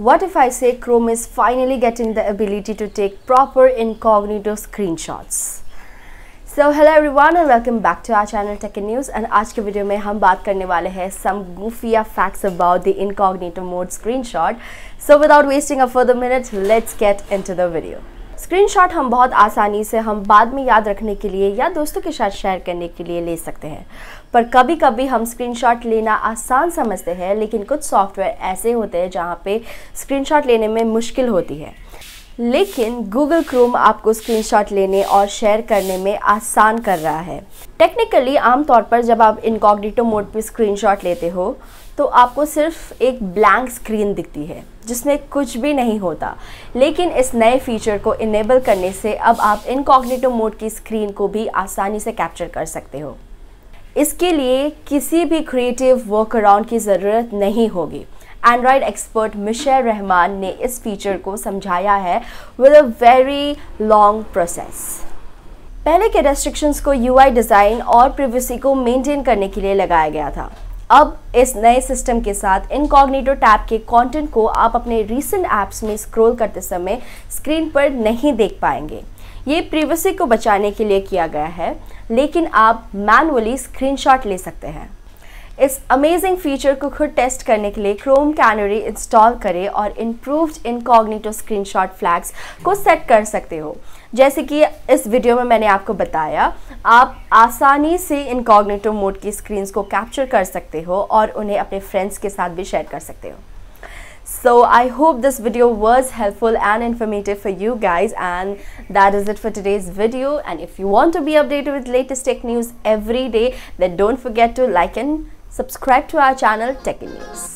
What if I say Chrome is finally getting the ability to take proper incognito screenshots? So hello everyone and welcome back to our channel Tech News and in today's video we are going to talk about some goofy facts about the incognito mode screenshot. So without wasting a further minute, let's get into the video. Screenshot हम बहुत आसानी से हम बाद में याद रखने के लिए या दोस्तों के साथ शेयर करने के लिए ले सकते हैं पर कभी कभी हम स्क्रीनशॉट लेना आसान समझते हैं लेकिन कुछ सॉफ्टवेयर ऐसे होते हैं जहाँ पे स्क्रीनशॉट लेने में मुश्किल होती है लेकिन Google Chrome आपको स्क्रीनशॉट लेने और शेयर करने में आसान कर रहा है टेक्निकली आमतौर पर जब आप इनकॉग्डिटो मोड पर स्क्रीनशॉट लेते हो तो आपको सिर्फ एक ब्लैंक स्क्रीन दिखती है जिसमें कुछ भी नहीं होता लेकिन इस नए फीचर को इनेबल करने से अब आप इनकॉग्नेटिव मोड की स्क्रीन को भी आसानी से कैप्चर कर सकते हो इसके लिए किसी भी क्रिएटिव वर्क अराउंड की ज़रूरत नहीं होगी एंड्रॉयड एक्सपर्ट मिशेल रहमान ने इस फीचर को समझाया है with a very long process पहले के रेस्ट्रिक्शंस को यूआई डिज़ाइन और प्रिवेसी को मेंटेन करने के लिए लगाया गया था अब इस नए सिस्टम के साथ इनकॉग्निटो टैब के कंटेंट को आप अपने रीसेंट ऐप्स में स्क्रॉल करते समय स्क्रीन पर नहीं देख पाएंगे ये प्रिवेसी को बचाने के लिए किया गया है लेकिन आप मैनुअली स्क्रीनशॉट ले सकते हैं इस अमेजिंग फीचर को खुद टेस्ट करने के लिए क्रोम कैनरी इंस्टॉल करें और इम्प्रूव्ड इनकॉग्निटो स्क्रीनशॉट फ्लैग्स को सेट कर सकते हो जैसे कि इस वीडियो में मैंने आपको बताया आप आसानी से इनकॉग्नेटो मोड की स्क्रीन्स को कैप्चर कर सकते हो और उन्हें अपने फ्रेंड्स के साथ भी शेयर कर सकते हो So I hope this video was helpful and informative for you guys and that is it for today's video and if you want to be updated with latest tech news every day then don't forget to like and subscribe to our channel Tech News.